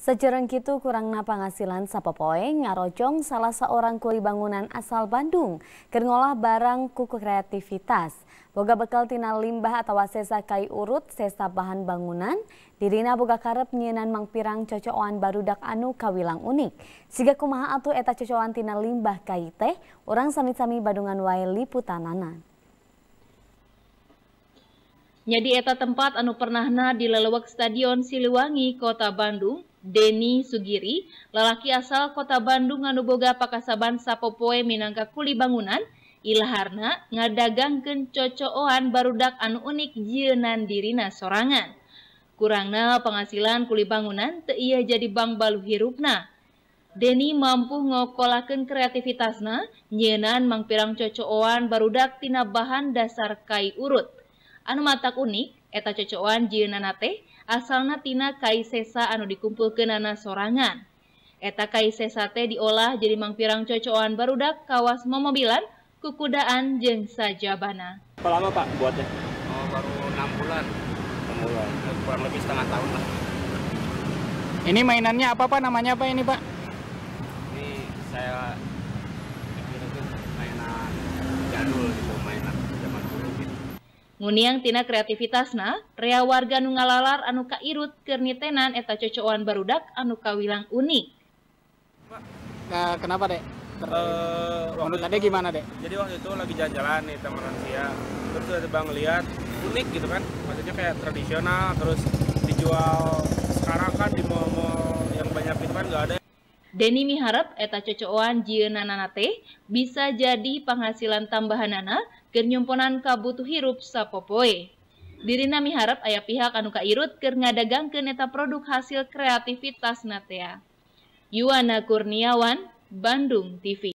Sejereng gitu kurang napa ngasilan sapopoe ngarocong salah seorang kuli bangunan asal Bandung kengolah barang kuku kreativitas. Boga bekal tina limbah atau sesa kai urut sesa bahan bangunan, dirina boga karep nyenan mangpirang baru dak anu kawilang unik. Siga kumaha atu eta cocokan tina limbah kai teh, orang sami-sami badungan wae liputanana. Nyadi eta tempat anu pernahna di lelewek Stadion Siliwangi, Kota Bandung, Deni Sugiri, lalaki asal kota Bandung nganugoga pakasaaban sappopoe minangka kuli bangunan, Ilharna ngadagangkencocooan barudakan unik jienan diri na sorangan. Kur na penghasilan kuli bangunan teiya jadi bang Baluhirupna. Deni mampu ngokolaken kreativitas na nyenan mangmpirang cococooan baru daktina bahan dasar kai urut. Anu matak unik, eta cocoan jieunana teh, asalna tina kaisesa anu dikumpulkeunana sorangan. Eta kaisesa teh diolah jadi mangpirang cocoan barudak kawas momobilan, kukudaan jeng sajabana. Berapa lama Pak buatnya? Oh, baru 6 bulan. 6 bulan. Eh, kurang lebih setengah tahun lah. Ini mainannya apa Pak? Namanya apa ini Pak? Ini saya Nguniang tina kreativitasna, rea warga nu ngalalar anu ka keur nitenan eta cocoan barudak anu kawilang unik. Nah, kenapa, Dek? Ter uh, menurut Ade gimana, Dek? Jadi waktu itu lagi jalan-jalan nih teman Asia. Terus ada Bang lihat unik gitu kan. Maksudnya kayak tradisional terus dijual sekarang kan di mall Deni miharap eta cocoan jieunanana teh bisa jadi penghasilan tambahan keur nyumponan kabutuh hirup sapopoe. Dirina miharap ayah pihak anu kairut keur ngadagangkeun eta produk hasil kreativitas natea. Ya. Yuwana Kurniawan, Bandung TV